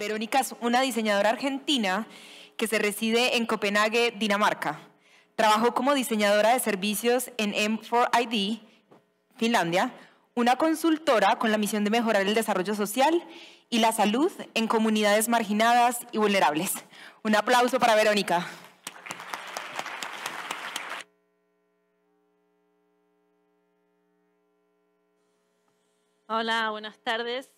Verónica es una diseñadora argentina que se reside en Copenhague, Dinamarca. Trabajó como diseñadora de servicios en M4ID, Finlandia, una consultora con la misión de mejorar el desarrollo social y la salud en comunidades marginadas y vulnerables. Un aplauso para Verónica. Hola, buenas tardes.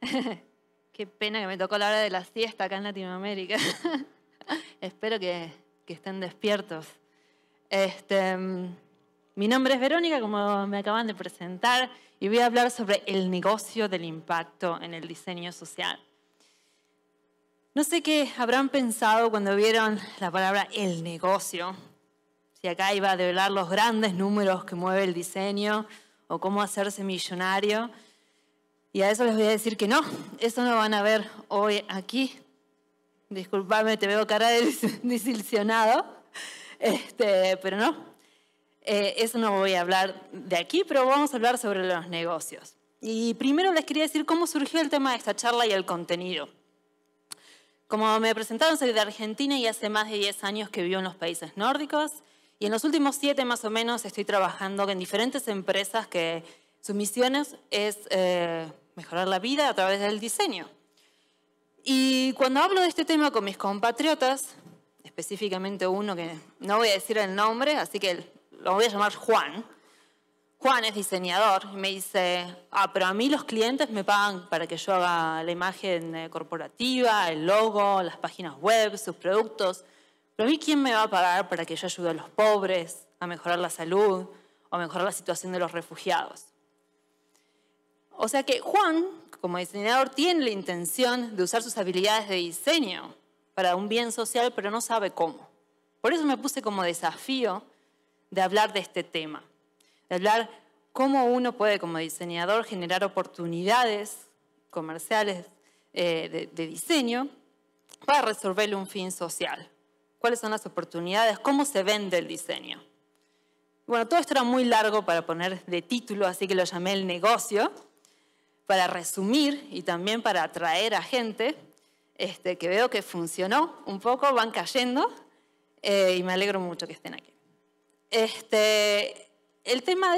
Qué pena que me tocó la hora de la siesta acá en Latinoamérica. Espero que, estén despiertos. Este, mm, mi nombre es Verónica, como me acaban de presentar, y voy a hablar sobre el negocio del impacto en el diseño social. No sé qué habrán pensado cuando vieron la palabra el negocio, si acá iba a develar los grandes números que mueve el diseño o cómo hacerse millonario y a eso les voy a decir que no, eso no van a ver hoy aquí. Disculpame, te veo cara de desilusionado, este, pero no, eh, eso no voy a hablar de aquí, pero vamos a hablar sobre los negocios. Y primero les quería decir cómo surgió el tema de esta charla y el contenido. Como me presentaron, soy de Argentina y hace más de 10 años que vivo en los países nórdicos. Y en los últimos 7 más o menos estoy trabajando en diferentes empresas que su misión es eh, mejorar la vida a través del diseño. Y cuando hablo de este tema con mis compatriotas, específicamente uno que no voy a decir el nombre, así que lo voy a llamar Juan. Juan es diseñador y me dice, ah, pero a mí los clientes me pagan para que yo haga la imagen eh, corporativa, el logo, las páginas web, sus productos. Pero a mí, ¿quién me va a pagar para que yo ayude a los pobres, a mejorar la salud o mejorar la situación de los refugiados? O sea que Juan, como diseñador, tiene la intención de usar sus habilidades de diseño para un bien social, pero no sabe cómo. Por eso me puse como desafío de hablar de este tema, de hablar cómo uno puede como diseñador generar oportunidades comerciales eh, de, de diseño para resolver un fin social. ¿Cuáles son las oportunidades? ¿Cómo se vende el diseño? Bueno, todo esto era muy largo para poner de título, así que lo llamé el negocio para resumir y también para atraer a gente, este, que veo que funcionó un poco, van cayendo eh, y me alegro mucho que estén aquí. Este, el tema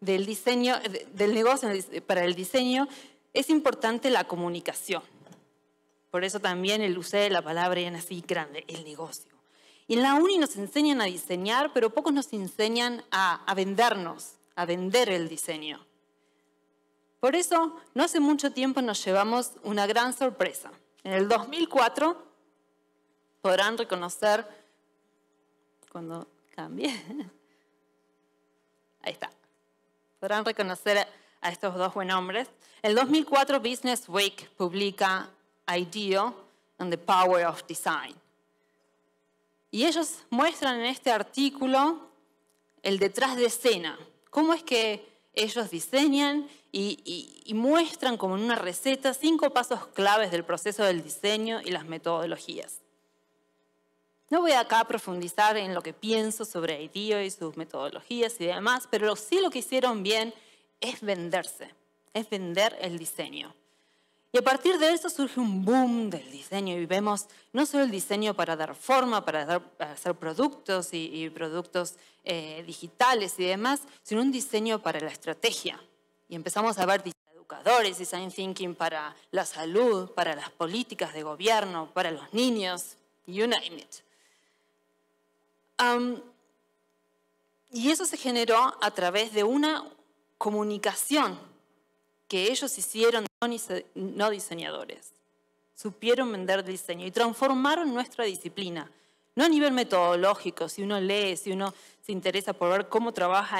del diseño, del negocio para el diseño es importante la comunicación. Por eso también el de la palabra en así grande, el negocio. Y en la uni nos enseñan a diseñar, pero pocos nos enseñan a vendernos, a vender el diseño. Por eso, no hace mucho tiempo nos llevamos una gran sorpresa. En el 2004, podrán reconocer, cuando cambie, ahí está, podrán reconocer a estos dos buen hombres. En el 2004, Business Week publica Ideo and the Power of Design. Y ellos muestran en este artículo el detrás de escena, cómo es que ellos diseñan y, muestran como en una receta cinco pasos claves del proceso del diseño y las metodologías. No voy acá a profundizar en lo que pienso sobre IDEO y sus metodologías y demás, pero sí lo que hicieron bien es venderse, es vender el diseño. Y a partir de eso surge un boom del diseño y vemos no solo el diseño para dar forma, para, hacer productos y, productos eh, digitales y demás, sino un diseño para la estrategia, y empezamos a ver educadores, design thinking para la salud, para las políticas de gobierno, para los niños, you name it. Um, y eso se generó a través de una comunicación que ellos hicieron no diseñadores. Supieron vender diseño y transformaron nuestra disciplina. No a nivel metodológico, si uno lee, si uno se interesa por ver cómo trabaja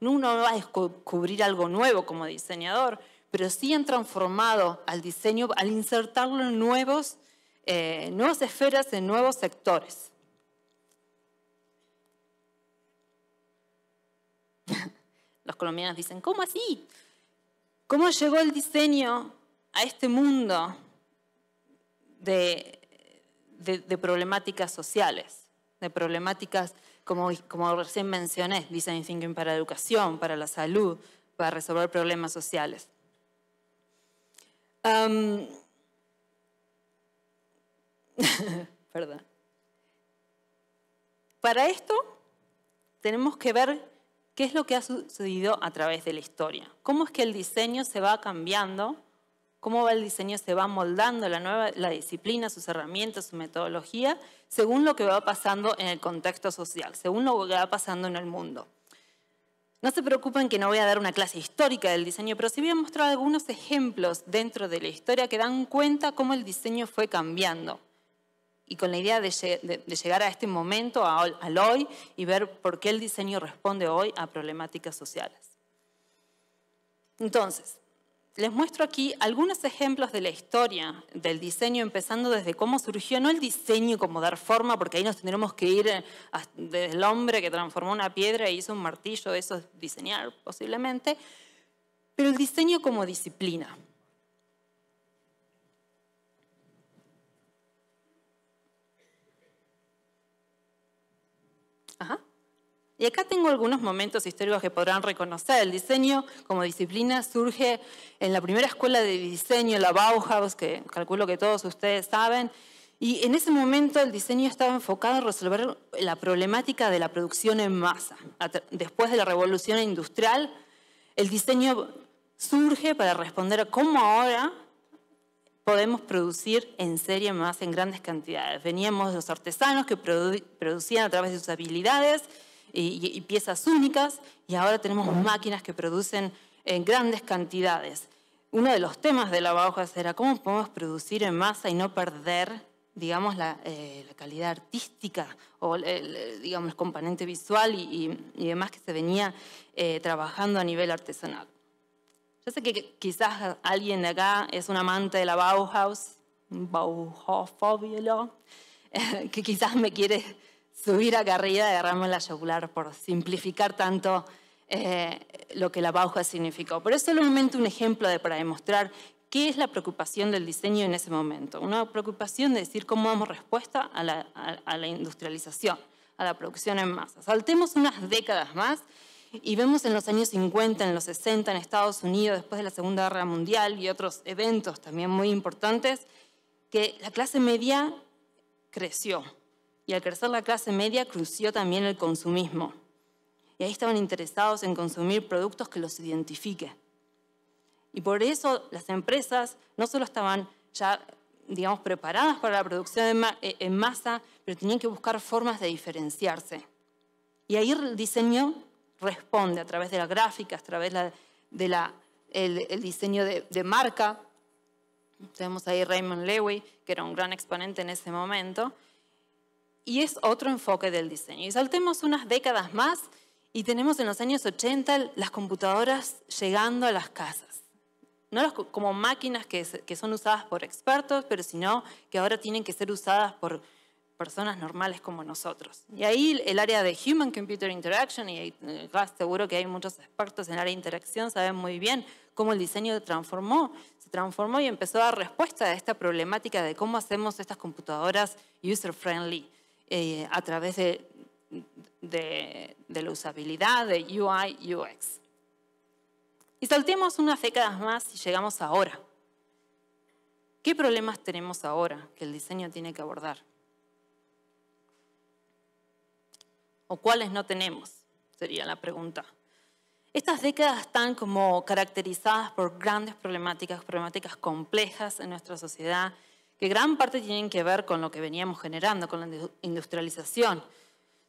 no uno va a descubrir algo nuevo como diseñador, pero sí han transformado al diseño al insertarlo en nuevos, eh, nuevas esferas, en nuevos sectores. Los colombianos dicen, ¿cómo así? ¿Cómo llegó el diseño a este mundo de de, problemáticas sociales, de problemáticas, como, recién mencioné, design thinking para educación, para la salud, para resolver problemas sociales. Para esto tenemos que ver qué es lo que ha sucedido a través de la historia, cómo es que el diseño se va cambiando cómo va el diseño, se va moldando la nueva, la disciplina, sus herramientas, su metodología, según lo que va pasando en el contexto social, según lo que va pasando en el mundo. No se preocupen que no voy a dar una clase histórica del diseño, pero sí voy a mostrar algunos ejemplos dentro de la historia que dan cuenta cómo el diseño fue cambiando. Y con la idea de, llegar a este momento, al hoy, y ver por qué el diseño responde hoy a problemáticas sociales. Entonces, les muestro aquí algunos ejemplos de la historia del diseño, empezando desde cómo surgió, no el diseño como dar forma, porque ahí nos tendremos que ir eh, desde el hombre que transformó una piedra e hizo un martillo, eso es diseñar posiblemente, pero el diseño como disciplina. Ajá. Y acá tengo algunos momentos históricos que podrán reconocer. El diseño como disciplina surge en la primera escuela de diseño, la Bauhaus, que calculo que todos ustedes saben. Y en ese momento el diseño estaba enfocado en resolver la problemática de la producción en masa. Después de la revolución industrial, el diseño surge para responder a cómo ahora podemos producir en serie más en grandes cantidades. Veníamos de los artesanos que producían a través de sus habilidades y, piezas únicas, y ahora tenemos máquinas que producen en grandes cantidades. Uno de los temas de la Bauhaus era cómo podemos producir en masa y no perder, digamos, la, eh, calidad artística o el, digamos, el componente visual y, demás que se venía eh, trabajando a nivel artesanal. Yo sé que quizás alguien de acá es un amante de la Bauhaus, Bauhaus-fóbilo, que quizás me quiere subir a Garrida de derrame la por simplificar tanto eh, lo que la Bauhaus significó. Pero es solamente un ejemplo para demostrar qué es la preocupación del diseño en ese momento. Una preocupación de decir cómo damos respuesta a la, a la industrialización, a la producción en masa. Saltemos unas décadas más y vemos en los años 50, en los 60, en Estados Unidos, después de la Segunda Guerra Mundial y otros eventos también muy importantes, que la clase media creció, y al crecer la clase media crució también el consumismo. Y ahí estaban interesados en consumir productos que los identifique. Y por eso las empresas no solo estaban ya, digamos, preparadas para la producción en eh, masa, pero tenían que buscar formas de diferenciarse. Y ahí el diseño responde a través de las gráficas, a través del el diseño de, de marca. Tenemos ahí Raymond Lewy, que era un gran exponente en ese momento, y es otro enfoque del diseño. Y saltemos unas décadas más y tenemos en los años 80 las computadoras llegando a las casas. No como máquinas que, son usadas por expertos, pero sino que ahora tienen que ser usadas por personas normales como nosotros. Y ahí el área de Human Computer Interaction, y eh, seguro que hay muchos expertos en área de interacción, saben muy bien cómo el diseño transformó, se transformó y empezó a dar respuesta a esta problemática de cómo hacemos estas computadoras user-friendly. Eh, a través de, la usabilidad de UI, UX. Y saltemos unas décadas más y llegamos ahora. ¿Qué problemas tenemos ahora que el diseño tiene que abordar? ¿O cuáles no tenemos? Sería la pregunta. Estas décadas están como caracterizadas por grandes problemáticas, problemáticas complejas en nuestra sociedad, que gran parte tienen que ver con lo que veníamos generando, con la industrialización.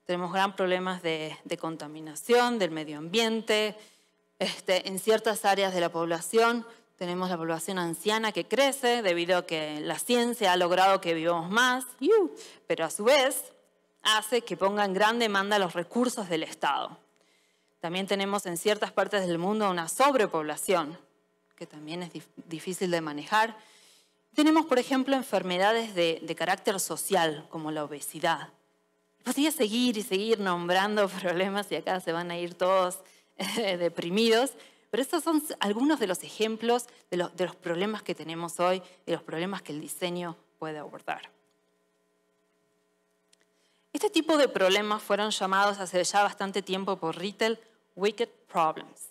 Tenemos gran problemas de, contaminación, del medio ambiente. Este, en ciertas áreas de la población tenemos la población anciana que crece debido a que la ciencia ha logrado que vivamos más, pero a su vez hace que pongan gran demanda los recursos del Estado. También tenemos en ciertas partes del mundo una sobrepoblación, que también es difícil de manejar, tenemos, por ejemplo, enfermedades de, carácter social, como la obesidad. Podría pues seguir y seguir nombrando problemas y acá se van a ir todos eh, deprimidos, pero estos son algunos de los ejemplos de los, problemas que tenemos hoy, de los problemas que el diseño puede abordar. Este tipo de problemas fueron llamados hace ya bastante tiempo por Rittel Wicked Problems.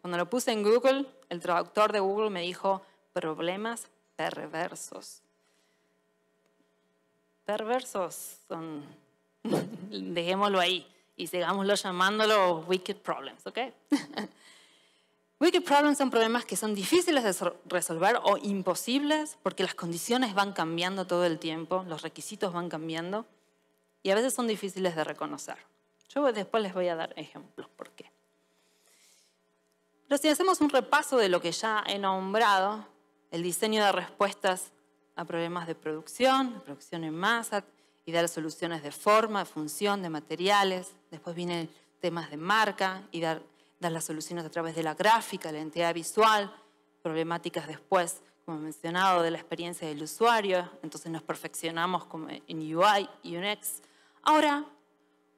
Cuando lo puse en Google, el traductor de Google me dijo problemas perversos. Perversos son, dejémoslo ahí y sigámoslo llamándolo wicked problems, ¿ok? wicked problems son problemas que son difíciles de resolver o imposibles porque las condiciones van cambiando todo el tiempo, los requisitos van cambiando y a veces son difíciles de reconocer. Yo después les voy a dar ejemplos por qué. Pero si hacemos un repaso de lo que ya he nombrado, el diseño da respuestas a problemas de producción, de producción en masa, y dar soluciones de forma, de función, de materiales. Después vienen temas de marca y dar, las soluciones a través de la gráfica, la entidad visual, problemáticas después, como he mencionado, de la experiencia del usuario. Entonces nos perfeccionamos como en UI y UX. Ahora,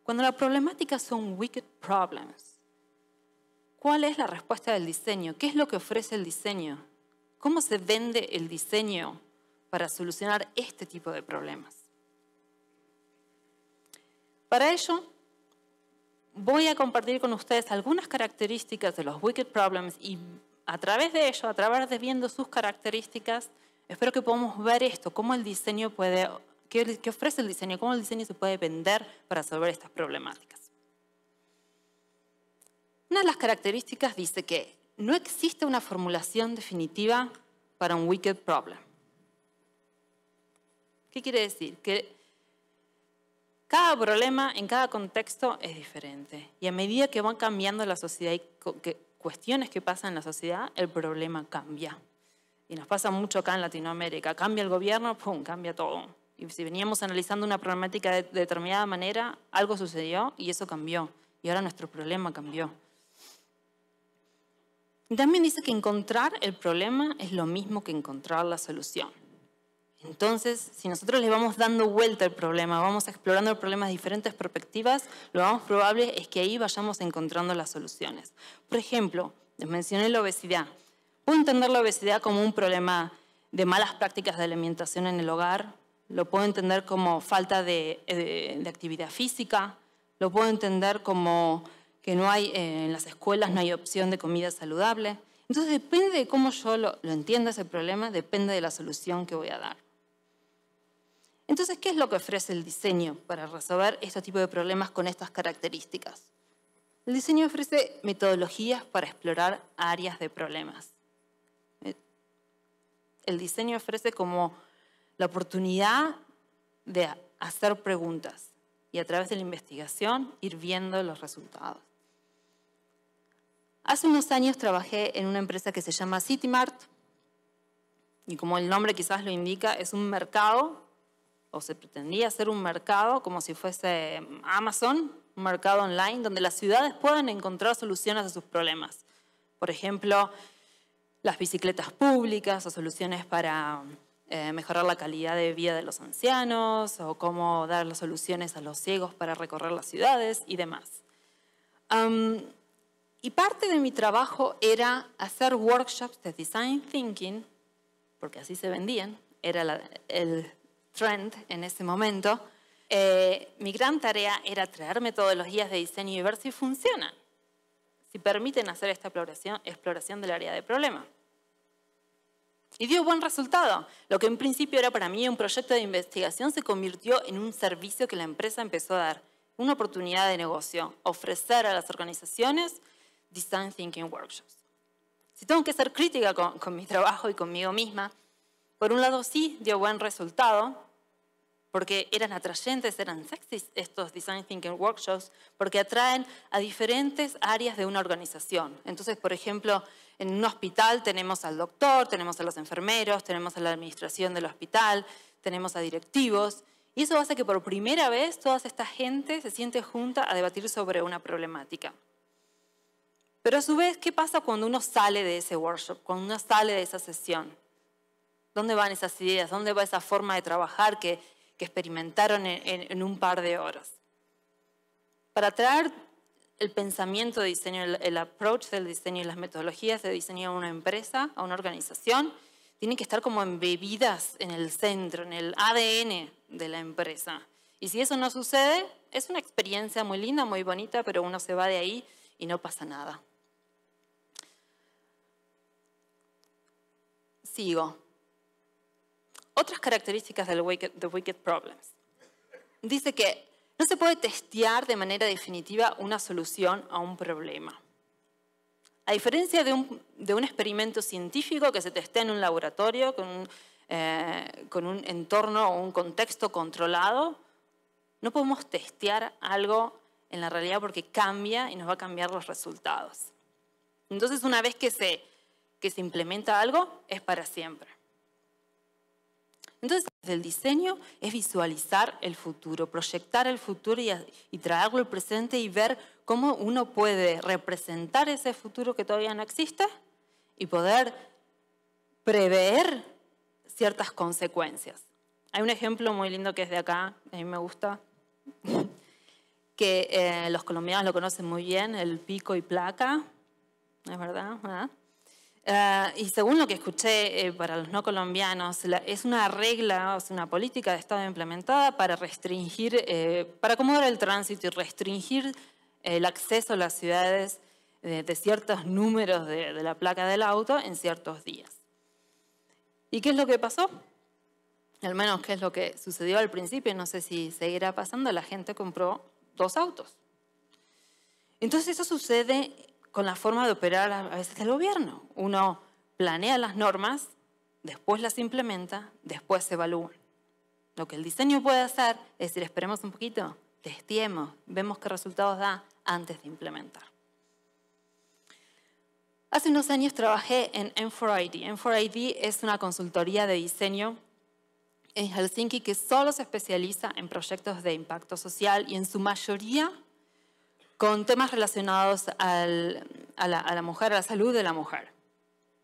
cuando las problemáticas son wicked problems, ¿cuál es la respuesta del diseño? ¿Qué es lo que ofrece el diseño? ¿Cómo se vende el diseño para solucionar este tipo de problemas? Para ello, voy a compartir con ustedes algunas características de los Wicked Problems y a través de ello, a través de viendo sus características, espero que podamos ver esto, cómo el diseño puede, qué, ofrece el diseño, cómo el diseño se puede vender para resolver estas problemáticas. Una de las características dice que no existe una formulación definitiva para un wicked problem. ¿Qué quiere decir? Que cada problema en cada contexto es diferente. Y a medida que van cambiando la sociedad y cuestiones que pasan en la sociedad, el problema cambia. Y nos pasa mucho acá en Latinoamérica. Cambia el gobierno, ¡pum!, cambia todo. Y si veníamos analizando una problemática de determinada manera, algo sucedió y eso cambió. Y ahora nuestro problema cambió. También dice que encontrar el problema es lo mismo que encontrar la solución. Entonces, si nosotros le vamos dando vuelta al problema, vamos explorando el problema de diferentes perspectivas, lo más probable es que ahí vayamos encontrando las soluciones. Por ejemplo, les mencioné la obesidad. Puedo entender la obesidad como un problema de malas prácticas de alimentación en el hogar, lo puedo entender como falta de actividad física, lo puedo entender como que no hay, eh, en las escuelas no hay opción de comida saludable. Entonces depende de cómo yo lo, lo entienda ese problema, depende de la solución que voy a dar. Entonces, ¿qué es lo que ofrece el diseño para resolver este tipo de problemas con estas características? El diseño ofrece metodologías para explorar áreas de problemas. El diseño ofrece como la oportunidad de hacer preguntas y a través de la investigación ir viendo los resultados. Hace unos años trabajé en una empresa que se llama Citymart, y como el nombre quizás lo indica, es un mercado, o se pretendía ser un mercado, como si fuese Amazon, un mercado online, donde las ciudades puedan encontrar soluciones a sus problemas. Por ejemplo, las bicicletas públicas o soluciones para eh, mejorar la calidad de vida de los ancianos o cómo dar las soluciones a los ciegos para recorrer las ciudades y demás. Y parte de mi trabajo era hacer workshops de design thinking, porque así se vendían, era el trend en ese momento. Eh, mi gran tarea era traerme metodologías de diseño y ver si funcionan, si permiten hacer esta exploración del área de problema. Y dio buen resultado. Lo que en principio era para mí un proyecto de investigación se convirtió en un servicio que la empresa empezó a dar, una oportunidad de negocio, ofrecer a las organizaciones Design Thinking Workshops. Si tengo que ser crítica con, mi trabajo y conmigo misma, por un lado sí dio buen resultado, porque eran atrayentes, eran sexys estos Design Thinking Workshops, porque atraen a diferentes áreas de una organización. Entonces, por ejemplo, en un hospital tenemos al doctor, tenemos a los enfermeros, tenemos a la administración del hospital, tenemos a directivos, y eso hace que por primera vez toda esta gente se siente junta a debatir sobre una problemática. Pero a su vez, ¿qué pasa cuando uno sale de ese workshop, cuando uno sale de esa sesión? ¿Dónde van esas ideas? ¿Dónde va esa forma de trabajar que, experimentaron en, un par de horas? Para traer el pensamiento de diseño, el, el approach del diseño y las metodologías de diseño a una empresa, a una organización, tienen que estar como embebidas en el centro, en el ADN de la empresa. Y si eso no sucede, es una experiencia muy linda, muy bonita, pero uno se va de ahí y no pasa nada. sigo. Otras características del wicked, the wicked Problems. Dice que no se puede testear de manera definitiva una solución a un problema. A diferencia de un, experimento científico que se testea en un laboratorio eh, con un entorno o un contexto controlado, no podemos testear algo en la realidad porque cambia y nos va a cambiar los resultados. Entonces, una vez que se que se implementa algo es para siempre. Entonces, el diseño es visualizar el futuro, proyectar el futuro y, traerlo al presente y ver cómo uno puede representar ese futuro que todavía no existe y poder prever ciertas consecuencias. Hay un ejemplo muy lindo que es de acá, a mí me gusta, que eh, los colombianos lo conocen muy bien, el pico y placa, ¿es ¿verdad? ¿Ah? Ah, y según lo que escuché eh, para los no colombianos, es una regla, es una política de Estado implementada para restringir, eh, para acomodar el tránsito y restringir el acceso a las ciudades eh, de, ciertos números de, de, la placa del auto en ciertos días. ¿Y qué es lo que pasó? Al menos qué es lo que sucedió al principio, no sé si seguirá pasando, la gente compró dos autos. Entonces eso sucede con la forma de operar a veces del gobierno. Uno planea las normas, después las implementa, después se evalúa. Lo que el diseño puede hacer es decir, esperemos un poquito, testiemos, vemos qué resultados da antes de implementar. Hace unos años trabajé en M4ID. M4ID es una consultoría de diseño en Helsinki que solo se especializa en proyectos de impacto social y en su mayoría con temas relacionados a, la, mujer, a la salud de la mujer.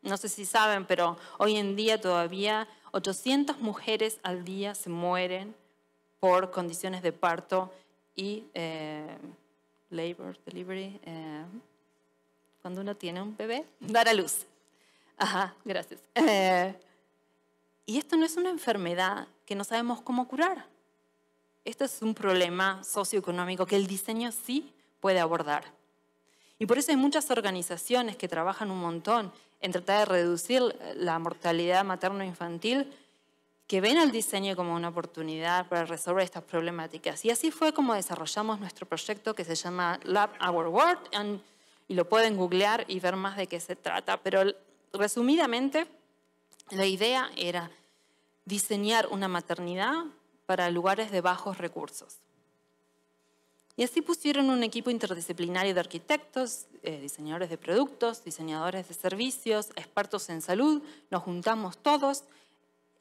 No sé si saben, pero hoy en día todavía 800 mujeres al día se mueren por condiciones de parto y eh, labor, delivery, eh, cuando uno tiene un bebé, dar a luz. Ajá, gracias. Eh, y esto no es una enfermedad que no sabemos cómo curar. Esto es un problema socioeconómico que el diseño sí puede abordar. Y por eso hay muchas organizaciones que trabajan un montón en tratar de reducir la mortalidad materno-infantil, que ven al diseño como una oportunidad para resolver estas problemáticas. Y así fue como desarrollamos nuestro proyecto que se llama Lab Our World, y lo pueden googlear y ver más de qué se trata. Pero resumidamente, la idea era diseñar una maternidad para lugares de bajos recursos. Y así pusieron un equipo interdisciplinario de arquitectos, eh, diseñadores de productos, diseñadores de servicios, expertos en salud. Nos juntamos todos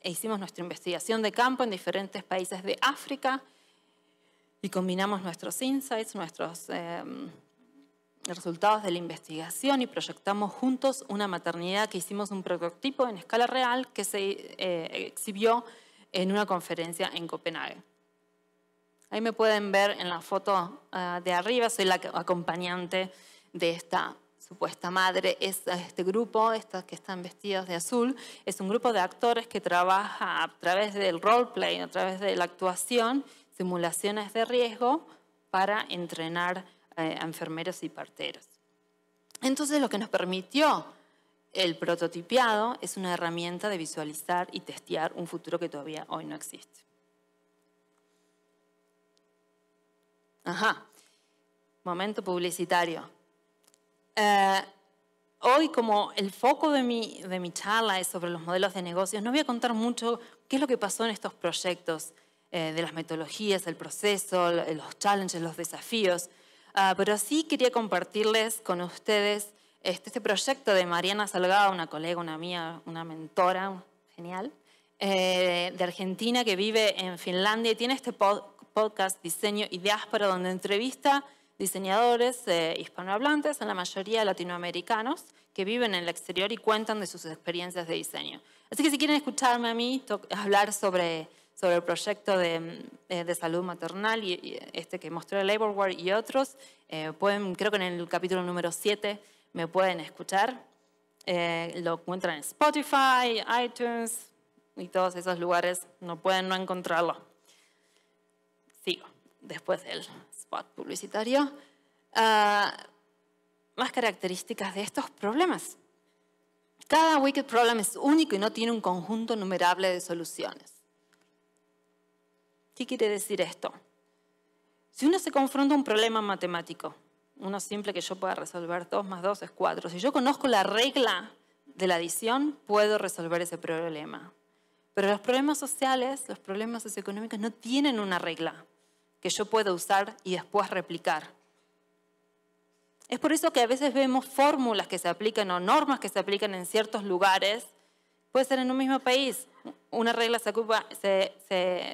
e hicimos nuestra investigación de campo en diferentes países de África y combinamos nuestros insights, nuestros eh, resultados de la investigación y proyectamos juntos una maternidad que hicimos un prototipo en escala real que se eh, exhibió en una conferencia en Copenhague. Ahí me pueden ver en la foto ah, de arriba, soy la acompañante de esta supuesta madre. Ah, este grupo, estos que están vestidos de azul, es un grupo de actores que trabaja a través del roleplay, a través de la actuación, simulaciones de riesgo para entrenar eh, a enfermeros y parteros. Entonces lo que nos permitió el prototipiado es una herramienta de visualizar y testear un futuro que todavía hoy no existe. Ajá, momento publicitario. Eh, hoy, como el foco de mi, de mi charla es sobre los modelos de negocios, no voy a contar mucho qué es lo que pasó en estos proyectos, eh, de las metodologías, el proceso, los challenges, los desafíos, ah, pero sí quería compartirles con ustedes este, este, proyecto de Mariana Salgado, una colega, una mía, una mentora, genial, eh, de Argentina que vive en Finlandia y tiene este podcast podcast Diseño y Diáspora, donde entrevista diseñadores eh, hispanohablantes, en la mayoría latinoamericanos, que viven en el exterior y cuentan de sus experiencias de diseño. Así que si quieren escucharme a mí hablar sobre, sobre el proyecto de, eh, salud maternal y, este que mostré Labor War y otros, eh, pueden, creo que en el capítulo número 7 me pueden escuchar. lo encuentran en Spotify, iTunes y todos esos lugares. No pueden no encontrarlo digo, después del spot publicitario, ah, más características de estos problemas. Cada wicked problem es único y no tiene un conjunto numerable de soluciones. ¿Qué quiere decir esto? Si uno se confronta a un problema matemático, uno simple que yo pueda resolver 2 más 2 es 4, si yo conozco la regla de la adición, puedo resolver ese problema. Pero los problemas sociales, los problemas socioeconómicos no tienen una regla yo puedo usar y después replicar. Es por eso que a veces vemos fórmulas que se aplican o normas que se aplican en ciertos lugares. Puede ser en un mismo país. Una regla se,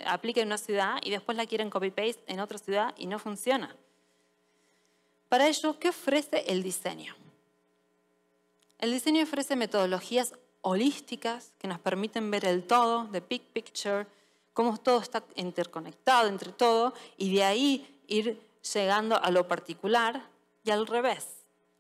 aplica en una ciudad y después la quieren copy-paste en otra ciudad y no funciona. Para ello, ¿qué ofrece el diseño? El diseño ofrece metodologías holísticas que nos permiten ver el todo, the big picture, cómo todo está interconectado entre todo y de ahí ir llegando a lo particular y al revés.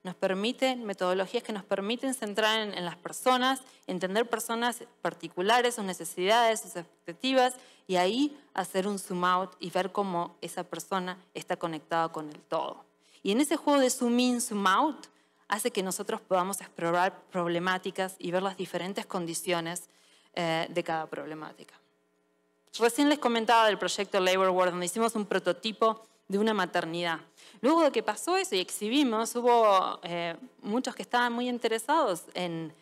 Nos permiten metodologías que nos permiten centrar en, las personas, entender personas particulares, sus necesidades, sus expectativas y ahí hacer un zoom out y ver cómo esa persona está conectada con el todo. Y en ese juego de zoom in, zoom out, hace que nosotros podamos explorar problemáticas y ver las diferentes condiciones eh, de cada problemática. Recién les comentaba del proyecto Labor World, donde hicimos un prototipo de una maternidad. Luego de que pasó eso y exhibimos, hubo eh, muchos que estaban muy interesados en,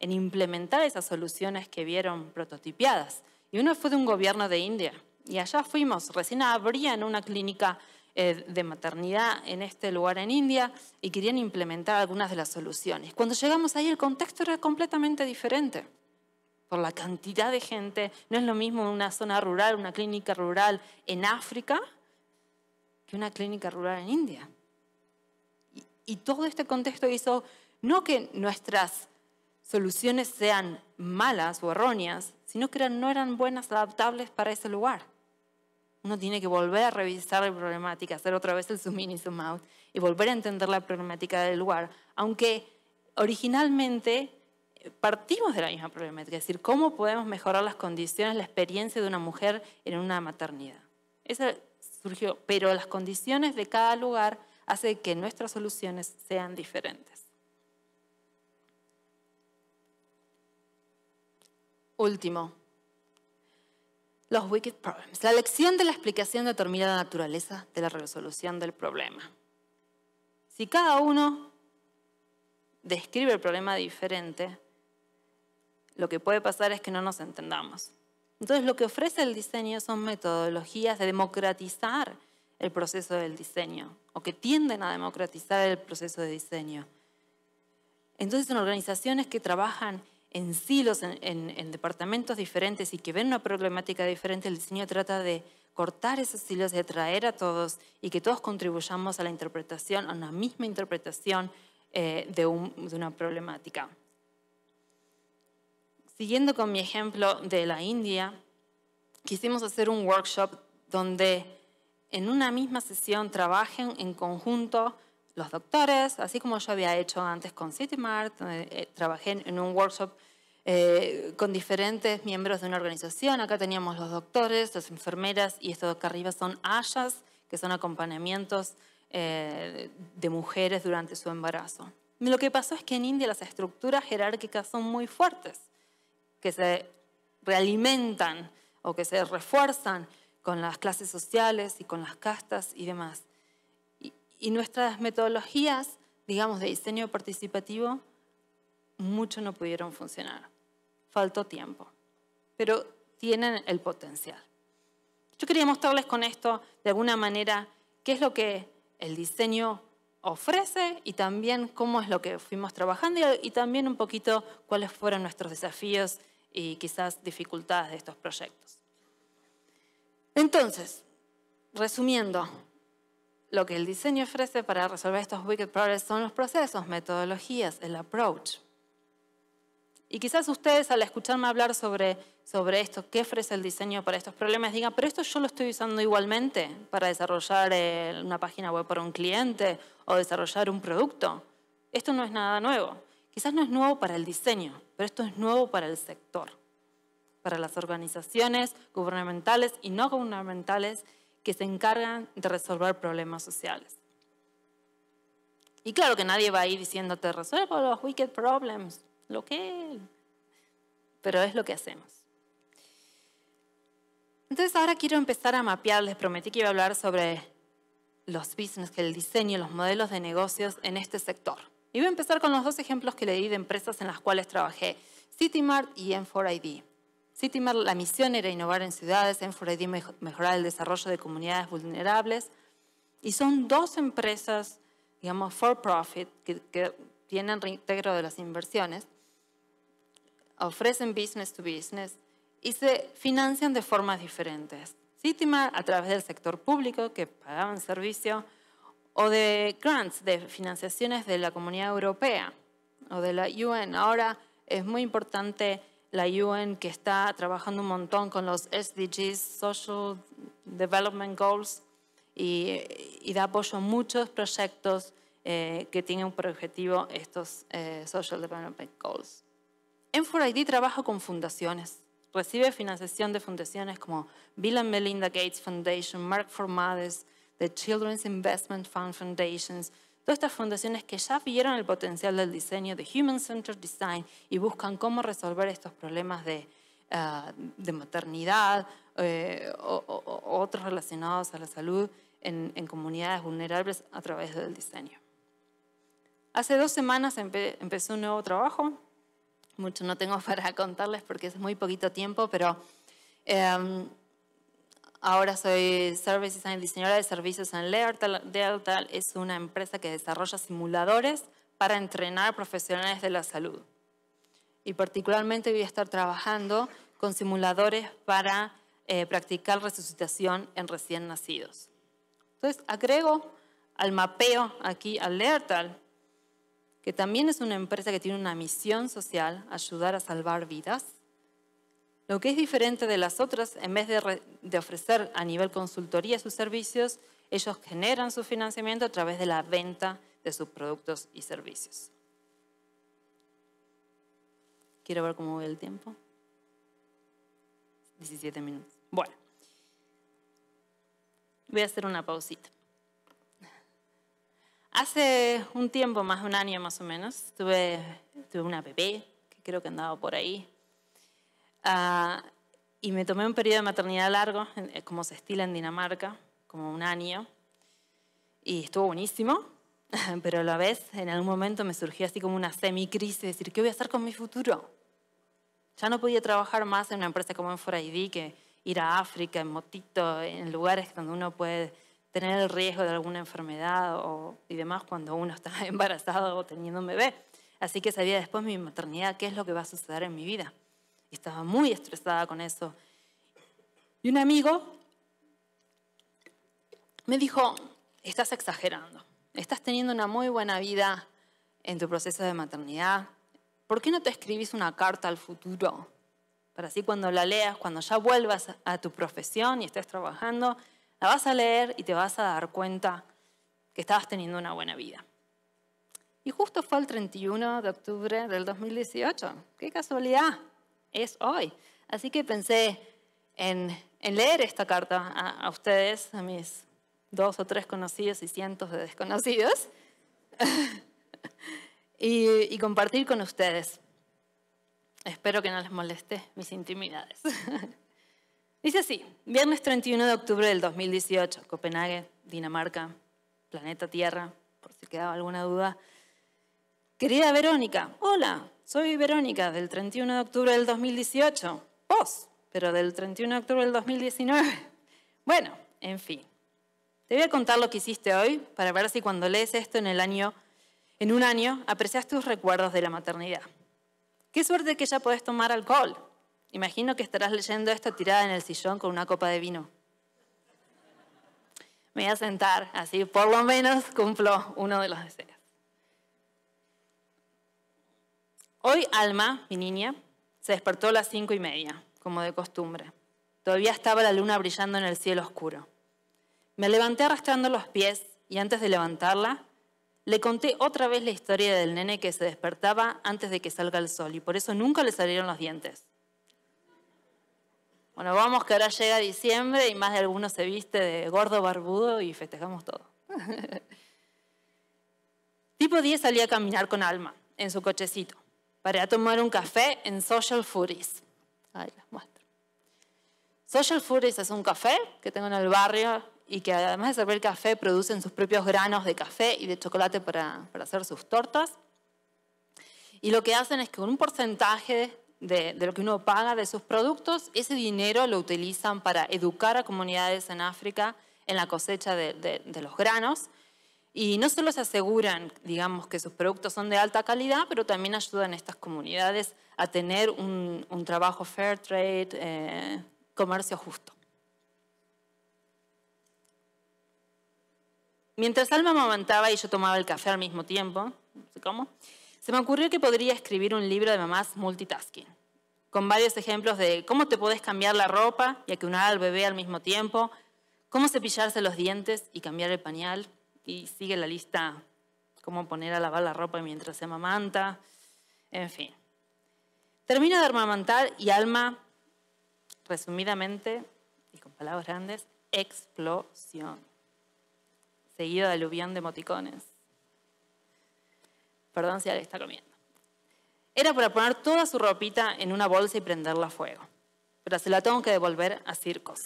en implementar esas soluciones que vieron prototipiadas. Y uno fue de un gobierno de India. Y allá fuimos, recién abrían una clínica eh, de maternidad en este lugar en India y querían implementar algunas de las soluciones. Cuando llegamos ahí el contexto era completamente diferente por la cantidad de gente. No es lo mismo una zona rural, una clínica rural en África, que una clínica rural en India. Y, todo este contexto hizo no que nuestras soluciones sean malas o erróneas, sino que no eran buenas, adaptables para ese lugar. Uno tiene que volver a revisar la problemática, hacer otra vez el zoom in y zoom out y volver a entender la problemática del lugar, aunque originalmente partimos de la misma problemática, es decir, cómo podemos mejorar las condiciones, la experiencia de una mujer en una maternidad. Esa surgió, pero las condiciones de cada lugar hace que nuestras soluciones sean diferentes. Último, los wicked problems. La lección de la explicación determina la naturaleza de la resolución del problema. Si cada uno describe el problema diferente, lo que puede pasar es que no nos entendamos. Entonces lo que ofrece el diseño son metodologías de democratizar el proceso del diseño o que tienden a democratizar el proceso de diseño. Entonces son organizaciones que trabajan en silos, en, departamentos diferentes y que ven una problemática diferente, el diseño trata de cortar esos silos, de atraer a todos y que todos contribuyamos a la interpretación, a una misma interpretación eh, de una problemática siguiendo con mi ejemplo de la India, quisimos hacer un workshop donde en una misma sesión trabajen en conjunto los doctores, así como yo había hecho antes con CityMart, eh, trabajé en un workshop eh, con diferentes miembros de una organización. Acá teníamos los doctores, las enfermeras y esto de acá arriba son ayas, que son acompañamientos eh, de mujeres durante su embarazo. Lo que pasó es que en India las estructuras jerárquicas son muy fuertes que se realimentan o que se refuerzan con las clases sociales y con las castas y demás. Y, nuestras metodologías, digamos, de diseño participativo, mucho no pudieron funcionar. Faltó tiempo. Pero tienen el potencial. Yo quería mostrarles con esto, de alguna manera, qué es lo que el diseño ofrece y también cómo es lo que fuimos trabajando y, también un poquito cuáles fueron nuestros desafíos y quizás dificultades de estos proyectos. Entonces, resumiendo, lo que el diseño ofrece para resolver estos wicked problems son los procesos, metodologías, el approach. Y quizás ustedes al escucharme hablar sobre, sobre esto, qué ofrece el diseño para estos problemas, digan, pero esto yo lo estoy usando igualmente para desarrollar eh, una página web para un cliente o desarrollar un producto. Esto no es nada nuevo. Quizás no es nuevo para el diseño, pero esto es nuevo para el sector, para las organizaciones gubernamentales y no gubernamentales que se encargan de resolver problemas sociales. Y claro que nadie va a ir diciéndote, resuelvo los wicked problems, lo que... Pero es lo que hacemos. Entonces ahora quiero empezar a mapear, les prometí que iba a hablar sobre los business, el diseño, los modelos de negocios en este sector. Y voy a empezar con los dos ejemplos que le di de empresas en las cuales trabajé, Citymart y M4ID. Citymart, la misión era innovar en ciudades, M4ID mejorar el desarrollo de comunidades vulnerables. Y son dos empresas, digamos, for profit, que, que tienen reintegro de las inversiones, ofrecen business to business y se financian de formas diferentes. Sítima a través del sector público que pagaban servicio o de grants, de financiaciones de la Comunidad Europea o de la UN. Ahora es muy importante la UN que está trabajando un montón con los SDGs, Social Development Goals, y, da apoyo a muchos proyectos eh, que tienen por objetivo estos eh, Social Development Goals. En 4 id trabaja con fundaciones, recibe financiación de fundaciones como Bill and Melinda Gates Foundation, Mark for Mothers, The Children's Investment Fund Foundations, todas estas fundaciones que ya vieron el potencial del diseño de Human Centered Design y buscan cómo resolver estos problemas de, ah, maternidad eh, o, otros relacionados a la salud en, comunidades vulnerables a través del diseño. Hace dos semanas empezó un nuevo trabajo mucho no tengo para contarles porque es muy poquito tiempo, pero em, ahora soy Service Design, diseñadora de servicios en Leertal Es una empresa que desarrolla simuladores para entrenar profesionales de la salud. Y particularmente voy a estar trabajando con simuladores para eh, practicar resucitación en recién nacidos. Entonces, agrego al mapeo aquí al Leertal que también es una empresa que tiene una misión social, ayudar a salvar vidas. Lo que es diferente de las otras, en vez de, ofrecer a nivel consultoría sus servicios, ellos generan su financiamiento a través de la venta de sus productos y servicios. Quiero ver cómo ve el tiempo. 17 minutos. Bueno, voy a hacer una pausita. Hace un tiempo, más de un año más o menos, tuve, una bebé, que creo que andaba por ahí. Ah, y me tomé un periodo de maternidad largo, eh, como se estila en Dinamarca, como un año. Y estuvo buenísimo, pero a la vez en algún momento me surgió así como una semicrisis, decir, ¿qué voy a hacer con mi futuro? Ya no podía trabajar más en una empresa como en 4ID, que ir a África en motito, en lugares donde uno puede tener el riesgo de alguna enfermedad y demás cuando uno está embarazado o teniendo un bebé. Así que sabía después mi maternidad qué es lo que va a suceder en mi vida. estaba muy estresada con eso. Y un amigo me dijo, estás exagerando, estás teniendo una muy buena vida en tu proceso de maternidad. ¿Por qué no te escribís una carta al futuro? Para así cuando la leas, cuando ya vuelvas a tu profesión y estés trabajando, la vas a leer y te vas a dar cuenta que estabas teniendo una buena vida. Y justo fue el 31 de octubre del 2018. Qué casualidad, es hoy. Así que pensé en, leer esta carta a, ustedes, a mis dos o tres conocidos y cientos de desconocidos, y, y compartir con ustedes. Espero que no les moleste mis intimidades. Dice así, viernes 31 de octubre del 2018, Copenhague, Dinamarca, planeta Tierra, por si quedaba alguna duda. Querida Verónica, hola, soy Verónica del 31 de octubre del 2018, vos, pero del 31 de octubre del 2019. Bueno, en fin, te voy a contar lo que hiciste hoy para ver si cuando lees esto en un año, aprecias tus recuerdos de la maternidad. Qué suerte que ya podés tomar alcohol, Imagino que estarás leyendo esto tirada en el sillón con una copa de vino. Me voy a sentar, así por lo menos cumplo uno de los deseos. Hoy Alma, mi niña, se despertó a las cinco y media, como de costumbre. Todavía estaba la luna brillando en el cielo oscuro. Me levanté arrastrando los pies y antes de levantarla, le conté otra vez la historia del nene que se despertaba antes de que salga el sol y por eso nunca le salieron los dientes. Bueno, vamos que ahora llega diciembre y más de algunos se viste de gordo barbudo y festejamos todo. tipo 10 salía a caminar con Alma en su cochecito para tomar un café en Social Furies. Ahí las muestro. Social Furies es un café que tengo en el barrio y que además de servir café producen sus propios granos de café y de chocolate para, para hacer sus tortas. Y lo que hacen es que un porcentaje de, lo que uno paga de sus productos, ese dinero lo utilizan para educar a comunidades en África en la cosecha de, los granos. Y no solo se aseguran, digamos, que sus productos son de alta calidad, pero también ayudan a estas comunidades a tener un, trabajo fair trade, eh, comercio justo. Mientras Alma amamantaba y yo tomaba el café al mismo tiempo, no sé cómo, se me ocurrió que podría escribir un libro de mamás multitasking, con varios ejemplos de cómo te podés cambiar la ropa y acunar al bebé al mismo tiempo, cómo cepillarse los dientes y cambiar el pañal, y sigue la lista, cómo poner a lavar la ropa mientras se amamanta, en fin. Termino de armamantar y Alma, resumidamente y con palabras grandes, explosión, seguido de aluvión de moticones. Perdón si alguien está comiendo. Era para poner toda su ropita en una bolsa y prenderla a fuego. Pero se la tengo que devolver a Circos.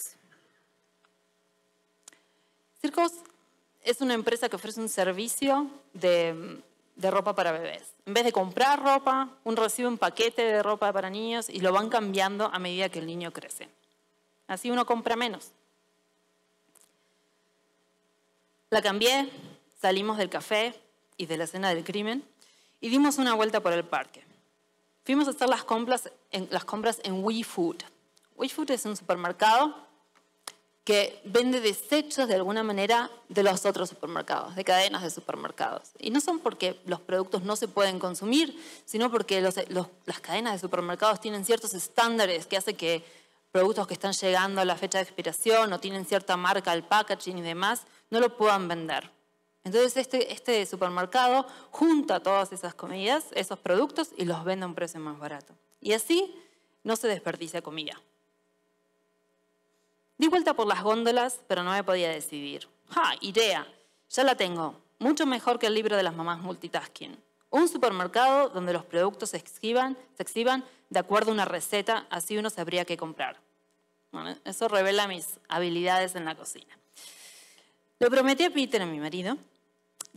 Circos es una empresa que ofrece un servicio de, de ropa para bebés. En vez de comprar ropa, uno recibe un paquete de ropa para niños y lo van cambiando a medida que el niño crece. Así uno compra menos. La cambié, salimos del café y de la escena del crimen y dimos una vuelta por el parque. Fuimos a hacer las compras en, las compras en Food. es un supermercado que vende desechos de alguna manera de los otros supermercados, de cadenas de supermercados. Y no son porque los productos no se pueden consumir, sino porque las cadenas de supermercados tienen ciertos estándares que hace que productos que están llegando a la fecha de expiración o tienen cierta marca al packaging y demás, no lo puedan vender. Entonces este, este, supermercado junta todas esas comidas, esos productos y los vende a un precio más barato. Y así no se desperdicia comida. Di vuelta por las góndolas, pero no me podía decidir. ¡Ja! Idea. Ya la tengo. Mucho mejor que el libro de las mamás multitasking. Un supermercado donde los productos se exhiban, exhiban de acuerdo a una receta, así uno sabría qué comprar. eso revela mis habilidades en la cocina. Lo prometí a Peter, a mi marido,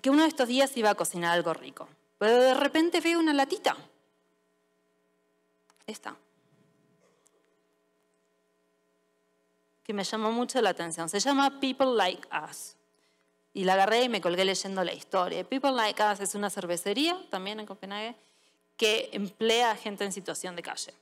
que uno de estos días iba a cocinar algo rico, pero de repente veo una latita. Esta. Que me llamó mucho la atención. Se llama People Like Us. Y la agarré y me colgué leyendo la historia. People Like Us es una cervecería, también en Copenhague, que emplea a gente en situación de calle.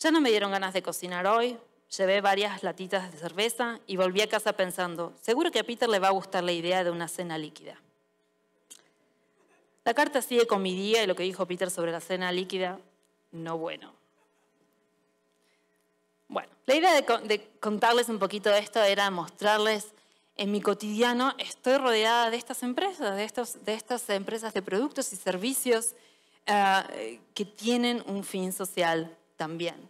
Ya no me dieron ganas de cocinar hoy, Llevé varias latitas de cerveza y volví a casa pensando, seguro que a Peter le va a gustar la idea de una cena líquida. La carta sigue con mi día y lo que dijo Peter sobre la cena líquida, no bueno. Bueno, la idea de, contarles un poquito de esto era mostrarles en mi cotidiano estoy rodeada de estas empresas, de, estos, estas empresas de productos y servicios eh, que tienen un fin social también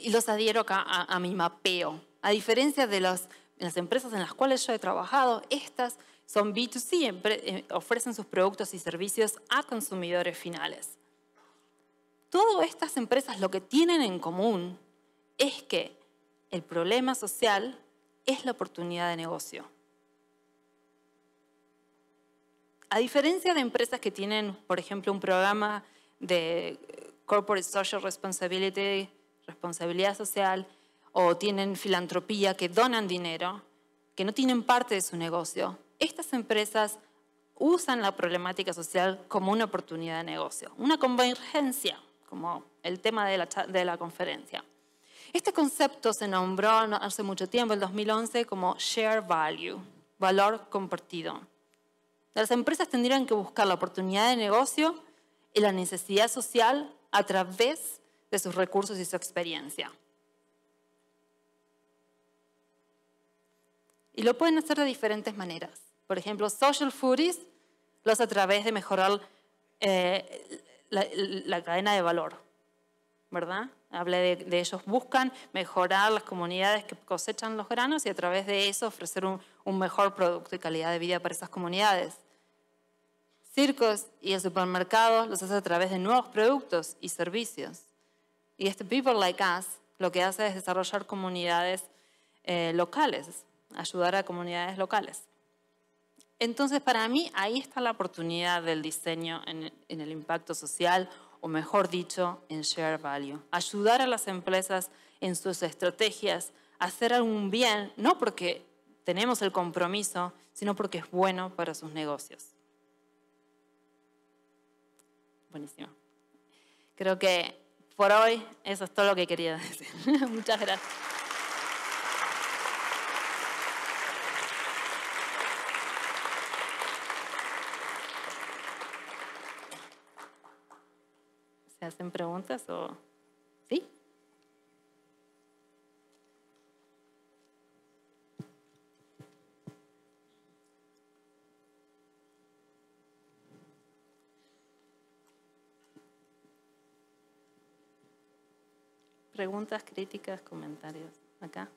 y los adhiero acá a, mi mapeo. A diferencia de las, las, empresas en las cuales yo he trabajado, estas son B2C, eh, ofrecen sus productos y servicios a consumidores finales. Todas estas empresas lo que tienen en común es que el problema social es la oportunidad de negocio. A diferencia de empresas que tienen, por ejemplo, un programa de Corporate Social Responsibility responsabilidad social o tienen filantropía, que donan dinero, que no tienen parte de su negocio, estas empresas usan la problemática social como una oportunidad de negocio, una convergencia, como el tema de la, conferencia. Este concepto se nombró hace mucho tiempo, en 2011, como share value, valor compartido. Las empresas tendrían que buscar la oportunidad de negocio y la necesidad social a través de sus recursos y su experiencia. Y lo pueden hacer de diferentes maneras. Por ejemplo, social foodies lo hace a través de mejorar eh, la, cadena de valor, ¿verdad? Hablé de, ellos, buscan mejorar las comunidades que cosechan los granos y a través de eso ofrecer un, mejor producto y calidad de vida para esas comunidades circos y el supermercado los hace a través de nuevos productos y servicios. Y este People Like Us lo que hace es desarrollar comunidades eh, locales, ayudar a comunidades locales. Entonces, para mí, ahí está la oportunidad del diseño en, el impacto social, o mejor dicho, en share value. Ayudar a las empresas en sus estrategias hacer algún bien, no porque tenemos el compromiso, sino porque es bueno para sus negocios. Buenísimo. Creo que por hoy eso es todo lo que quería decir. Muchas gracias. ¿Se hacen preguntas o...? ¿Sí? preguntas, críticas, comentarios. Acá.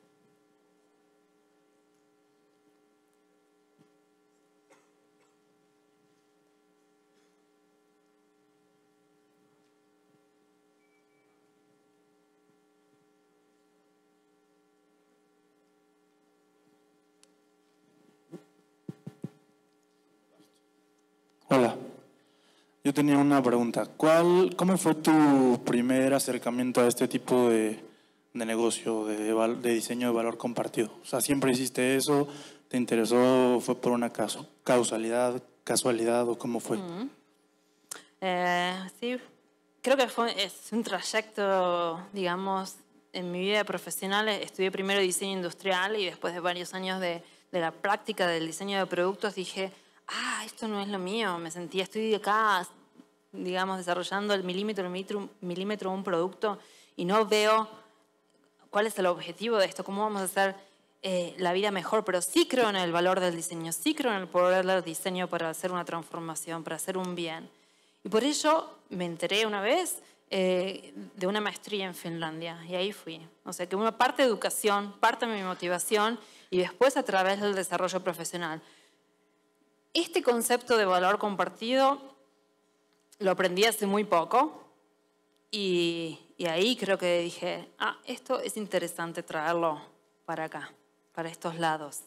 tenía una pregunta. ¿Cuál, ¿Cómo fue tu primer acercamiento a este tipo de, negocio, de, diseño de valor compartido? O sea, ¿siempre hiciste eso? ¿Te interesó? ¿Fue por un acaso? causalidad, casualidad o cómo fue? Mm. Eh, sí, creo que fue, es un trayecto, digamos, en mi vida profesional. Estudié primero diseño industrial y después de varios años de, de la práctica del diseño de productos dije, ah, esto no es lo mío, me sentía, estoy acá digamos, desarrollando el milímetro, milímetro, milímetro un producto y no veo cuál es el objetivo de esto, cómo vamos a hacer eh, la vida mejor, pero sí creo en el valor del diseño, sí creo en el poder del diseño para hacer una transformación, para hacer un bien. Y por ello me enteré una vez eh, de una maestría en Finlandia y ahí fui. O sea que una parte de educación, parte de mi motivación y después a través del desarrollo profesional. Este concepto de valor compartido lo aprendí hace muy poco y, ahí creo que dije, ah, esto es interesante traerlo para acá, para estos lados.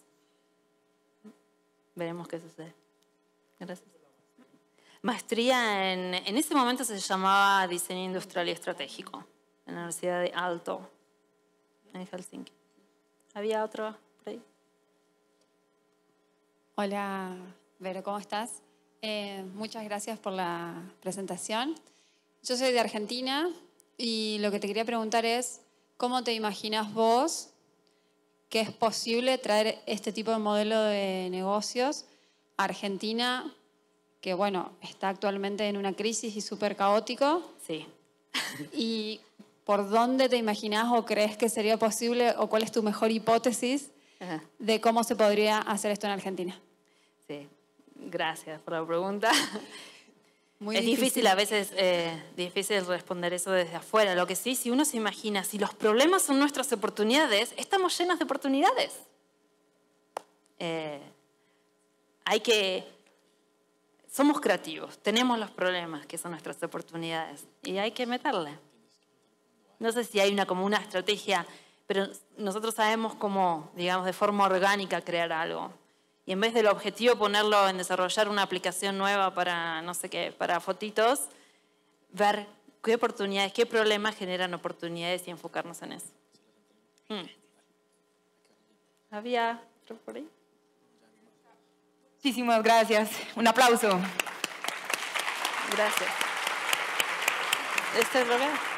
Veremos qué sucede. Gracias. Maestría en, en ese momento se llamaba Diseño Industrial y Estratégico, en la Universidad de Alto, en Helsinki. ¿Había otro por ahí? Hola, Vero, ¿cómo estás? Eh, muchas gracias por la presentación. Yo soy de Argentina y lo que te quería preguntar es, ¿cómo te imaginas vos que es posible traer este tipo de modelo de negocios a Argentina, que bueno, está actualmente en una crisis y súper caótico? Sí. ¿Y por dónde te imaginas o crees que sería posible o cuál es tu mejor hipótesis de cómo se podría hacer esto en Argentina? Sí, Gracias por la pregunta. es difícil, a veces, eh, responder eso desde afuera. Lo que sí, si uno se imagina, si los problemas son nuestras oportunidades, estamos llenos de oportunidades. Eh, hay que, somos creativos, tenemos los problemas que son nuestras oportunidades y hay que meterle. No sé si hay una como una estrategia, pero nosotros sabemos cómo, digamos, de forma orgánica crear algo y en vez del objetivo ponerlo en desarrollar una aplicación nueva para, no sé qué, para fotitos, ver qué oportunidades, qué problemas generan oportunidades y enfocarnos en eso. Hmm. ¿Había otro por ahí? Muchísimas gracias. Un aplauso. Gracias. ¿Este es